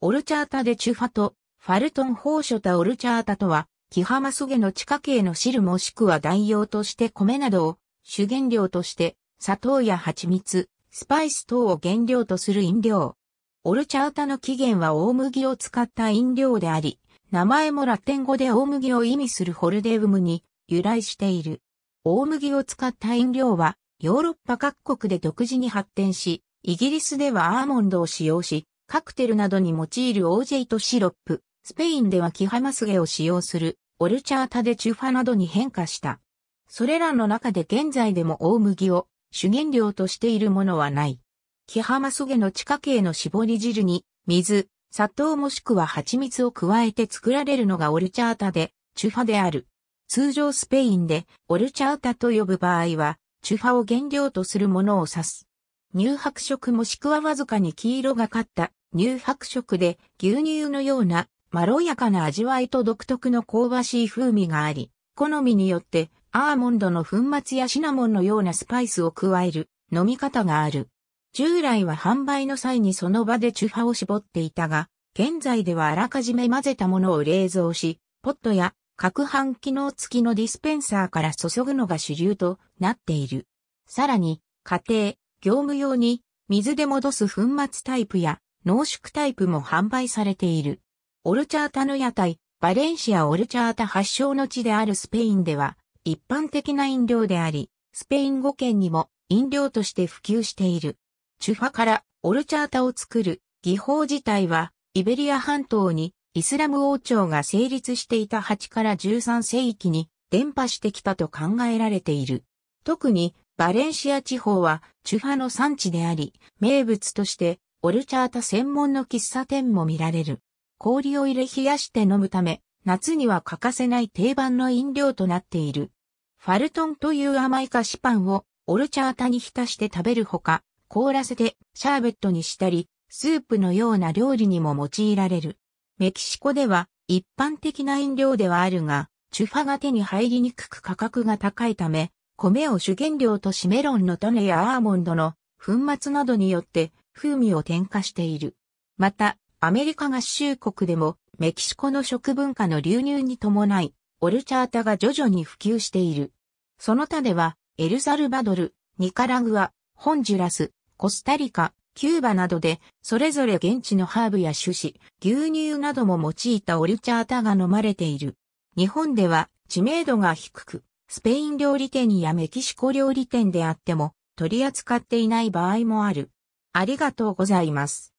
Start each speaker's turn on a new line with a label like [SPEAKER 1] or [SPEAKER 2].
[SPEAKER 1] オルチャータ・デ・チュファと、ファルトン・ホーショタ・オルチャータとは、キハマスゲの地下茎の汁もしくは代用として米などを主原料として、砂糖や蜂蜜、スパイス等を原料とする飲料。オルチャータの起源は大麦を使った飲料であり、名前もラテン語で大麦を意味するホルデウムに由来している。大麦を使った飲料は、ヨーロッパ各国で独自に発展し、イギリスではアーモンドを使用し、カクテルなどに用いるオージェイトシロップ、スペインではキハマスゲを使用する、オルチャータでチュファなどに変化した。それらの中で現在でも大麦を主原料としているものはない。キハマスゲの地下茎の絞り汁に、水、砂糖もしくは蜂蜜を加えて作られるのがオルチャータで、チュファである。通常スペインでオルチャータと呼ぶ場合は、チュファを原料とするものを指す。乳白色もしくはわずかに黄色がかった乳白色で牛乳のようなまろやかな味わいと独特の香ばしい風味があり、好みによってアーモンドの粉末やシナモンのようなスパイスを加える飲み方がある。従来は販売の際にその場でチュァを絞っていたが、現在ではあらかじめ混ぜたものを冷蔵し、ポットや攪拌機能付きのディスペンサーから注ぐのが主流となっている。さらに、家庭、業務用に水で戻す粉末タイプや濃縮タイプも販売されている。オルチャータの屋台、バレンシア・オルチャータ発祥の地であるスペインでは、一般的な飲料であり、スペイン語圏にも飲料として普及している。チュファからオルチャータを作る技法自体は、イベリア半島にイスラム王朝が成立していた8から13世紀に伝播してきたと考えられている。特にバレンシア地方はチュファの産地であり、名物としてオルチャータ専門の喫茶店も見られる。氷を入れ冷やして飲むため、夏には欠かせない定番の飲料となっている。ファルトンという甘い菓子パンをオルチャータに浸して食べるほか、凍らせてシャーベットにしたり、スープのような料理にも用いられる。メキシコでは一般的な飲料ではあるが、チュファが手に入りにくく価格が高いため、米を主原料としメロンの種やアーモンドの粉末などによって風味を添加している。また、アメリカ合衆国でもメキシコの食文化の流入に伴い、オルチャータが徐々に普及している。その他では、エルサルバドル、ニカラグア、ホンジュラス、コスタリカ、キューバなどで、それぞれ現地のハーブや種子、牛乳なども用いたオルチャータが飲まれている。日本では知名度が低く、スペイン料理店やメキシコ料理店であっても取り扱っていない場合もある。ありがとうございます。